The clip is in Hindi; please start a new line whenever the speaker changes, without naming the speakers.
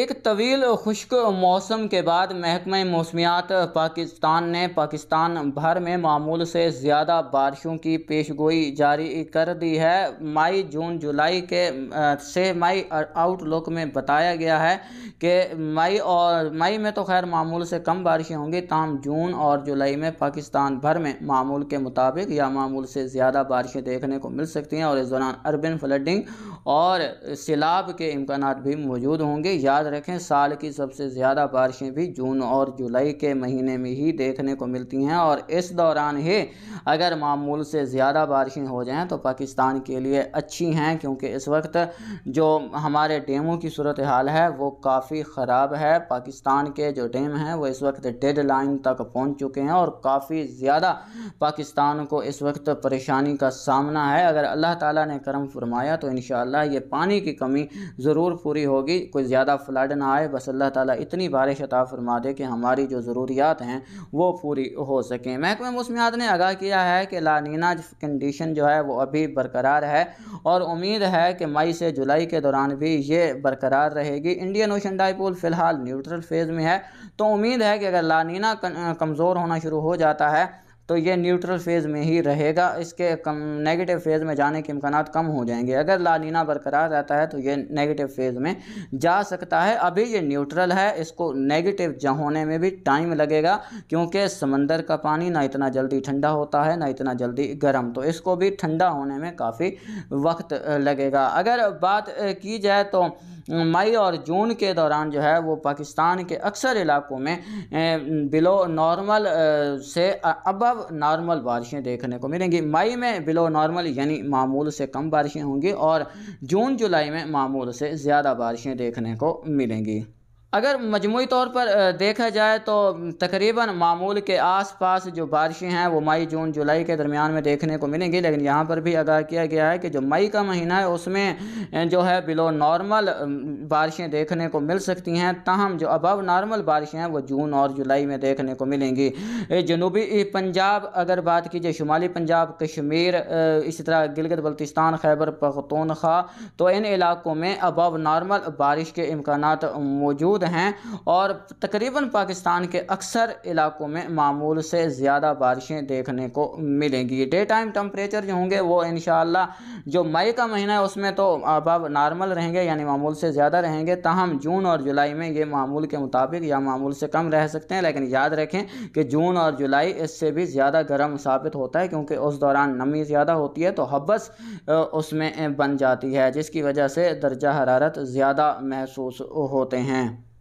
एक तवील खुश्क मौसम के बाद महकम मौसमियात पाकिस्तान ने पाकिस्तान भर में मामूल से ज़्यादा बारिशों की पेशगोई जारी कर दी है मई जून जुलाई के से मई आउटलुक में बताया गया है कि मई और मई में तो खैर मामूल से कम बारिशें होंगी ताम जून और जुलाई में पाकिस्तान भर में मामूल के मुताबिक या मामूल से ज़्यादा बारिशें देखने को मिल सकती हैं और इस दौरान अर्बन फ्लडिंग और सैलाब के इम्कान भी मौजूद होंगे या याद रखें साल की सबसे ज़्यादा बारिशें भी जून और जुलाई के महीने में ही देखने को मिलती हैं और इस दौरान ही अगर मामूल से ज़्यादा बारिशें हो जाएँ तो पाकिस्तान के लिए अच्छी हैं क्योंकि इस वक्त जो हमारे डेमों की सूरत हाल है वो काफ़ी ख़राब है पाकिस्तान के जो डेम हैं वो इस वक्त डेड लाइन तक पहुँच चुके हैं और काफ़ी ज़्यादा पाकिस्तान को इस वक्त परेशानी का सामना है अगर अल्लाह ताला ने करम फरमाया तो इन ये पानी की कमी ज़रूर पूरी होगी कोई ज़्यादा फ्लड ना आए बस अल्लाह ताला इतनी बारिश अता फरमा दे कि हमारी जो ज़रूरियात हैं वो पूरी हो सकें महकमे मौसमियात ने आगाह किया है कि लानीना कंडीशन जो है वो अभी बरकरार है और उम्मीद है कि मई से जुलाई के दौरान भी ये बरकरार रहेगी इंडियन ओशन डाईपोल फ़िलहाल न्यूट्रल फेज़ में है तो उम्मीद है कि अगर लानीना कमज़ोर होना शुरू हो जाता है तो ये न्यूट्रल फेज़ में ही रहेगा इसके कम नेगेटिव फेज़ में जाने के इम्कान कम हो जाएंगे अगर लालीना बरकरार रहता है तो ये नेगेटिव फेज़ में जा सकता है अभी ये न्यूट्रल है इसको नेगेटिव होने में भी टाइम लगेगा क्योंकि समंदर का पानी ना इतना जल्दी ठंडा होता है ना इतना जल्दी गर्म तो इसको भी ठंडा होने में काफ़ी वक्त लगेगा अगर बात की जाए तो मई और जून के दौरान जो है वो पाकिस्तान के अक्सर इलाकों में बिलो नॉर्मल से अबव नॉर्मल बारिशें देखने को मिलेंगी मई में बिलो नॉर्मल यानी मामूल से कम बारिशें होंगी और जून जुलाई में मामूल से ज़्यादा बारिशें देखने को मिलेंगी अगर मजमू तौर पर देखा जाए तो तकरीबन मामूल के आस पास जो बारिशें हैं वो मई जून जुलाई के दरमियान में देखने को मिलेंगी लेकिन यहाँ पर भी आगाह किया गया है कि जो मई का महीना है उसमें जो है बिलो नॉर्मल बारिशें देखने को मिल सकती हैं तहम जो अबव नॉर्मल बारिशें हैं वो जून और जुलाई में देखने को मिलेंगी जनूबी पंजाब अगर बात की जाए शुमाली पंजाब कश्मीर इसी तरह गिलगत बल्तिस्तान खैबर पखतूनखा तो इन इलाकों में अबव नॉर्मल बारिश के इम्कान मौजूद मौजूद हैं और तकरीबन पाकिस्तान के अक्सर इलाकों में मामूल से ज़्यादा बारिशें देखने को मिलेंगी डे टाइम टम्परेचर जो होंगे वो इन जो मई का महीना है उसमें तो अब अब नॉर्मल रहेंगे यानी मामूल से ज़्यादा रहेंगे तहम जून और जुलाई में ये मामूल के मुताबिक या मामूल से कम रह सकते हैं लेकिन याद रखें कि जून और जुलाई इससे भी ज़्यादा गर्म साबित होता है क्योंकि उस दौरान नमी ज़्यादा होती है तो हब्बस उसमें बन जाती है जिसकी वजह से दर्जा हरारत ज़्यादा महसूस होते हैं